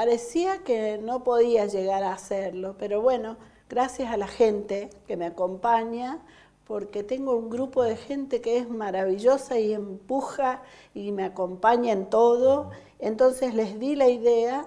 Parecía que no podía llegar a hacerlo, pero bueno, gracias a la gente que me acompaña, porque tengo un grupo de gente que es maravillosa y empuja y me acompaña en todo. Entonces les di la idea,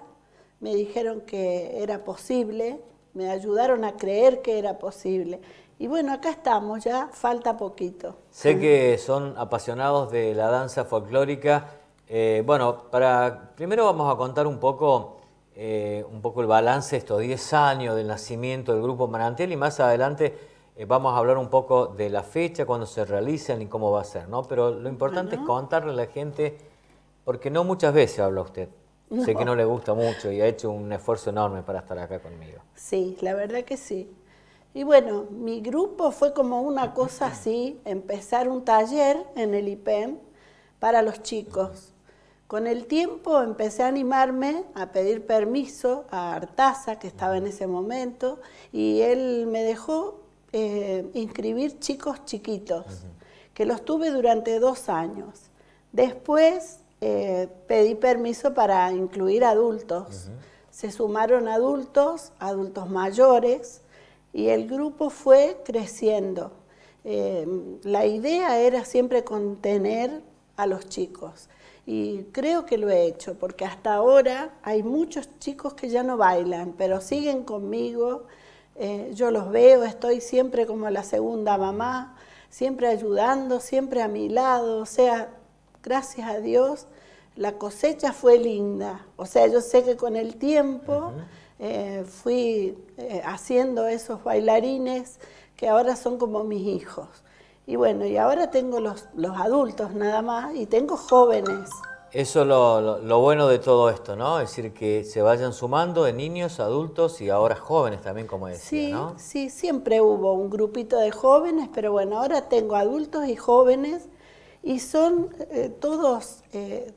me dijeron que era posible, me ayudaron a creer que era posible. Y bueno, acá estamos, ya falta poquito. Sé que son apasionados de la danza folclórica. Eh, bueno, para primero vamos a contar un poco eh, un poco el balance de estos 10 años del nacimiento del Grupo Marantel y más adelante eh, vamos a hablar un poco de la fecha, cuándo se realizan y cómo va a ser, ¿no? Pero lo importante ah, es contarle a la gente, porque no muchas veces habla usted. Sé que no le gusta mucho y ha hecho un esfuerzo enorme para estar acá conmigo. Sí, la verdad que sí. Y bueno, mi grupo fue como una cosa así, empezar un taller en el IPEM para los chicos. Con el tiempo empecé a animarme a pedir permiso a Artaza, que estaba en ese momento, y él me dejó eh, inscribir chicos chiquitos, que los tuve durante dos años. Después eh, pedí permiso para incluir adultos. Se sumaron adultos, adultos mayores, y el grupo fue creciendo. Eh, la idea era siempre contener a los chicos y creo que lo he hecho, porque hasta ahora hay muchos chicos que ya no bailan, pero siguen conmigo, eh, yo los veo, estoy siempre como la segunda mamá, siempre ayudando, siempre a mi lado, o sea, gracias a Dios, la cosecha fue linda, o sea, yo sé que con el tiempo eh, fui eh, haciendo esos bailarines que ahora son como mis hijos. Y bueno, y ahora tengo los, los adultos nada más y tengo jóvenes. Eso es lo, bueno de todo esto, ¿no? Es decir, que se vayan sumando de niños, adultos y ahora jóvenes también, como decía, sí, ¿no? Sí, siempre hubo un grupito de jóvenes, pero bueno, ahora tengo adultos y jóvenes y son eh, todos, eh,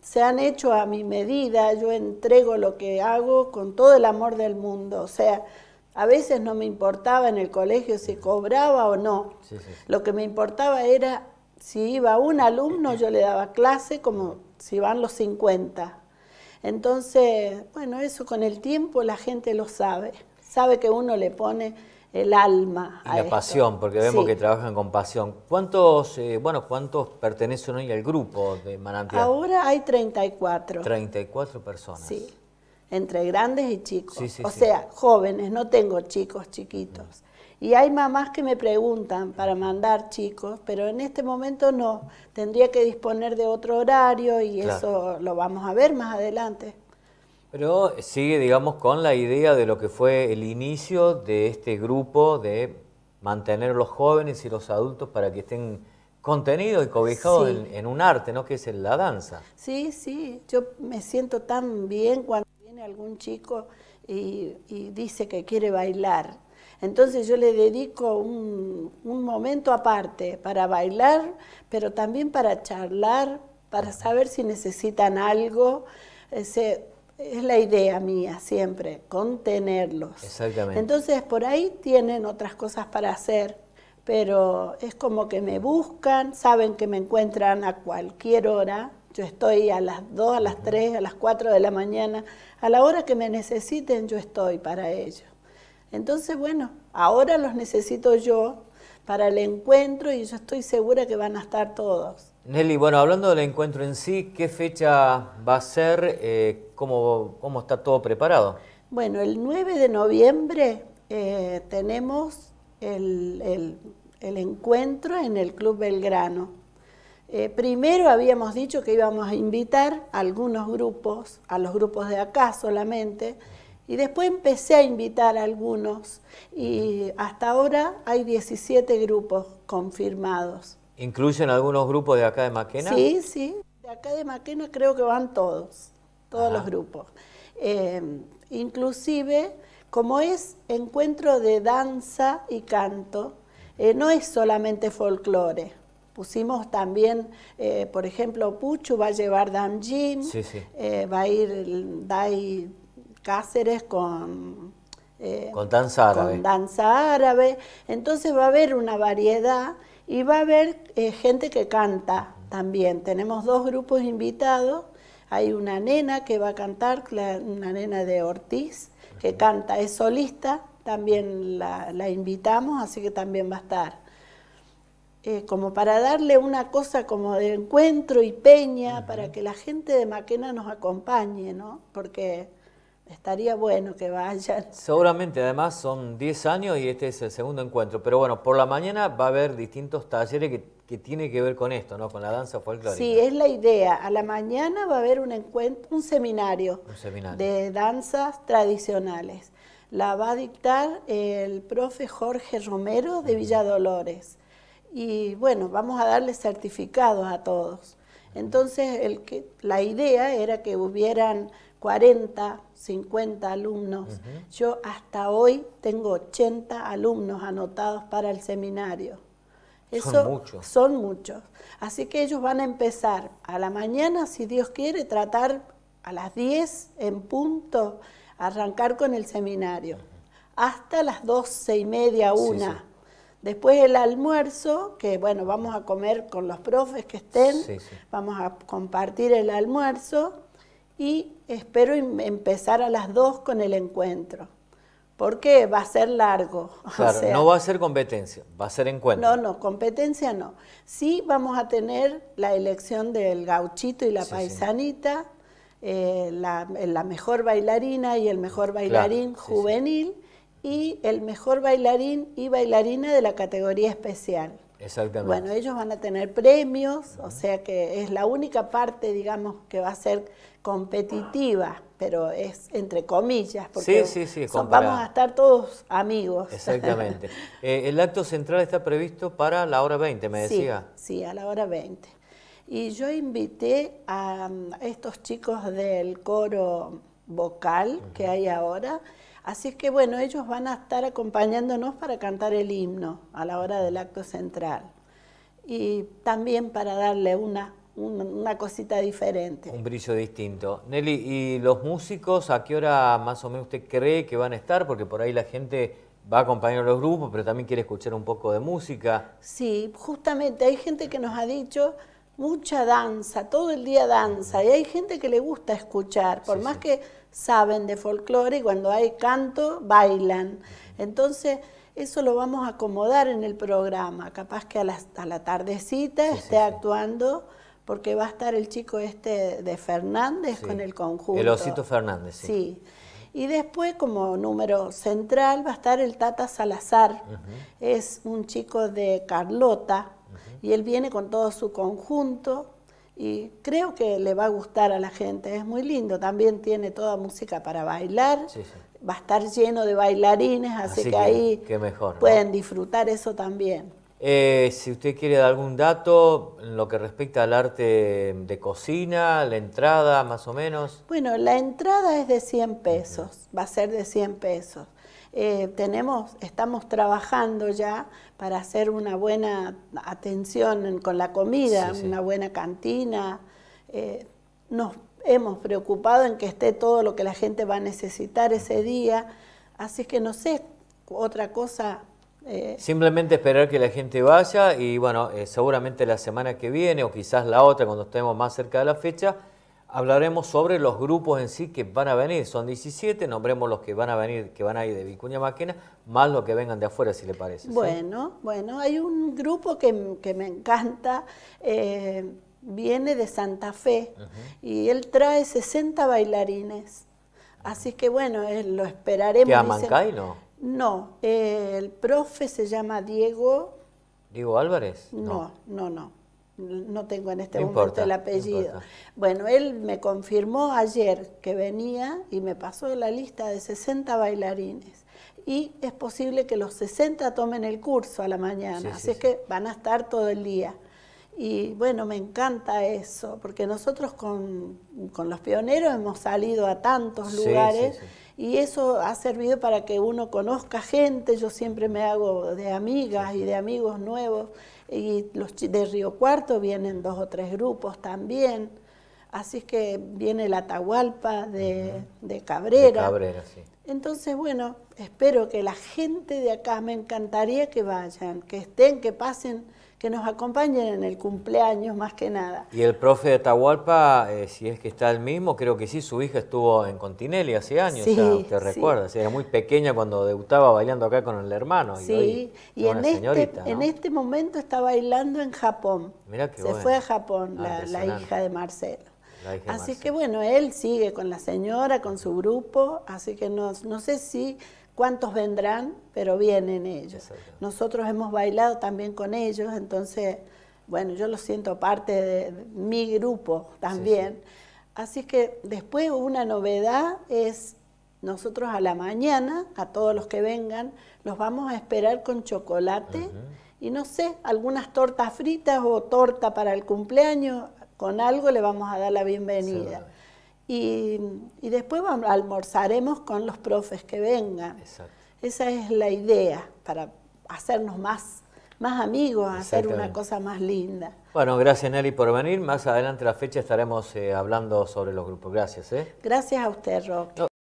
se han hecho a mi medida, yo entrego lo que hago con todo el amor del mundo, o sea, a veces no me importaba en el colegio si cobraba o no. Lo que me importaba era si iba un alumno, yo le daba clase como si van los 50. Entonces, bueno, eso con el tiempo la gente lo sabe. Sabe que uno le pone el alma. Y a la pasión, porque vemos que trabajan con pasión. ¿Cuántos, eh, bueno, cuántos pertenecen hoy al grupo de Manantial? Ahora hay 34. 34 personas. Sí entre grandes y chicos. o sea, jóvenes, no tengo chicos chiquitos. Y hay mamás que me preguntan para mandar chicos, pero en este momento no. Tendría que disponer de otro horario y eso lo vamos a ver más adelante. Pero sigue, digamos, con la idea de lo que fue el inicio de este grupo de mantener los jóvenes y los adultos para que estén contenido y cobijado en, en, un arte, ¿no? Que es la danza. Sí, sí, yo me siento tan bien cuando algún chico y, dice que quiere bailar. Entonces yo le dedico un, momento aparte para bailar, pero también para charlar, para saber si necesitan algo. es la idea mía siempre, contenerlos. Entonces por ahí tienen otras cosas para hacer, pero es como que me buscan, saben que me encuentran a cualquier hora yo estoy a las 2, a las 3, a las 4 de la mañana. A la hora que me necesiten, yo estoy para ellos. Entonces, bueno, ahora los necesito yo para el encuentro y yo estoy segura que van a estar todos. Nelly, bueno, hablando del encuentro en sí, ¿qué fecha va a ser? Eh, cómo, está todo preparado? Bueno, el 9 de noviembre eh, tenemos el encuentro en el Club Belgrano. Eh, primero habíamos dicho que íbamos a invitar a algunos grupos, a los grupos de acá solamente, y después empecé a invitar a algunos y hasta ahora hay 17 grupos confirmados. ¿Incluyen algunos grupos de acá de Maquena? Sí, sí, de acá de Maquena creo que van todos, todos los grupos. Eh, inclusive, como es encuentro de danza y canto, eh, no es solamente folclore, Pusimos también, eh, por ejemplo, Puchu va a llevar Damjin, eh, va a ir Dai Cáceres eh, con... danza árabe. Entonces va a haber una variedad y va a haber gente que canta también. Tenemos dos grupos invitados. Hay una nena que va a cantar, una nena de Ortiz, que canta, es solista, también la invitamos, así que también va a estar. Eh, como para darle una cosa como de encuentro y peña, para que la gente de Maquena nos acompañe, ¿no? Porque estaría bueno que vayan. Seguramente, además son 10 años y este es el segundo encuentro, pero bueno, por la mañana va a haber distintos talleres que, tiene tienen que ver con esto, ¿no? Con la danza folclórica. Sí, es la idea. A la mañana va a haber un encuentro, un seminario, de danzas tradicionales. La va a dictar el profe Jorge Romero de Villa Dolores y bueno, vamos a darle certificados a todos. Entonces, el que, la idea era que hubieran 40, 50 alumnos. Yo hasta hoy tengo 80 alumnos anotados para el seminario. son muchos. Son muchos. Así que ellos van a empezar a la mañana, si Dios quiere, tratar a las 10 en punto, arrancar con el seminario. Hasta las 12 y media, una. Después el almuerzo, que bueno, vamos a comer con los profes que estén, vamos a compartir el almuerzo y espero em-, empezar a las dos con el encuentro. Porque va a ser largo. Claro, no va a ser competencia, va a ser encuentro. No, no, competencia no. Sí vamos a tener la elección del gauchito y la paisanita, eh, la, mejor bailarina y el mejor bailarín juvenil y el mejor bailarín y bailarina de la categoría especial. Exactamente. Bueno, ellos van a tener premios, o sea que es la única parte, digamos, que va a ser competitiva, pero es entre comillas, porque vamos a estar todos amigos. Exactamente. Eh, el acto central está previsto para la hora 20, me decía. Sí, a la hora 20. Y yo invité mm, a, estos chicos del coro vocal que hay ahora, Así es que bueno, ellos van a estar acompañándonos para cantar el himno a la hora del acto central y también para darle una, cosita diferente. Un brillo distinto. Nelly, ¿y los músicos a qué hora más o menos usted cree que van a estar? Porque por ahí la gente va a acompañar a los grupos, pero también quiere escuchar un poco de música. Sí, justamente hay gente que nos ha dicho mucha danza, todo el día danza, y hay gente que le gusta escuchar, por más que saben de folclore, y cuando hay canto, bailan. Entonces, eso lo vamos a acomodar en el programa, capaz que a la, tardecita esté actuando, porque va a estar el chico este de Fernández con el conjunto. El osito Fernández, sí. Y después, como número central, va a estar el Tata Salazar. Es un chico de Carlota, y él viene con todo su conjunto y creo que le va a gustar a la gente, es muy lindo, también tiene toda música para bailar, va a estar lleno de bailarines, así, que, ahí pueden disfrutar eso también. Eh, si usted quiere dar algún dato en lo que respecta al arte de cocina, la entrada más o menos. Bueno, la entrada es de 100 pesos, va a ser de 100 pesos. Eh, tenemos, estamos trabajando ya para hacer una buena atención con la comida, una buena cantina. Eh, nos hemos preocupado en que esté todo lo que la gente va a necesitar ese día. Así que no sé, otra cosa eh, Simplemente esperar que la gente vaya y bueno, seguramente la semana que viene o quizás la otra cuando estemos más cerca de la fecha, Hablaremos sobre los grupos en sí que van a venir. Son 17, nombremos los que van a venir, que van a ir de Vicuña Maquena, más los que vengan de afuera, si le parece. Bueno, bueno, hay un grupo que, me encanta. Eh, viene de Santa Fe y él trae 60 bailarines. Así que bueno, eh, lo esperaremos. ¿Que Mancay, no? No, eh, el profe se llama Diego. ¿Diego Álvarez? no, no. no no tengo en este momento el apellido. bueno, él me confirmó ayer que venía y me pasó la lista de 60 bailarines. Y es posible que los 60 tomen el curso a la mañana, así es que van a estar todo el día. Y bueno, me encanta eso, porque nosotros con los pioneros hemos salido a tantos lugares y eso ha servido para que uno conozca gente, yo siempre me hago de amigas y de amigos nuevos y los de Río Cuarto vienen dos o tres grupos también. Así es que viene la Atahualpa de, Cabrera. Cabrera sí. Entonces, bueno, espero que la gente de acá, me encantaría que vayan, que estén, que pasen que nos acompañen en el cumpleaños más que nada. Y el profe de Atahualpa, eh, si es que está el mismo, creo que sí, su hija estuvo en Continelli hace años, sí, o te recuerda, era muy pequeña cuando debutaba bailando acá con el hermano. Sí, y, en, este, en este momento está bailando en Japón. mira qué Se fue a Japón la, hija de Marcelo. así que bueno, él sigue con la señora, con su grupo, así que no, no sé si cuántos vendrán, pero vienen ellos. Nosotros hemos bailado también con ellos, entonces, bueno, yo lo siento parte de mi grupo también. Así que después una novedad es nosotros a la mañana, a todos los que vengan, los vamos a esperar con chocolate y no sé, algunas tortas fritas o torta para el cumpleaños, con algo le vamos a dar la bienvenida. Y, después almorzaremos con los profes que vengan. Esa es la idea para hacernos más, más amigos, hacer una cosa más linda. Bueno, gracias Nelly por venir. Más adelante la fecha estaremos eh, hablando sobre los grupos. Gracias. ¿eh? Gracias a usted, Roque.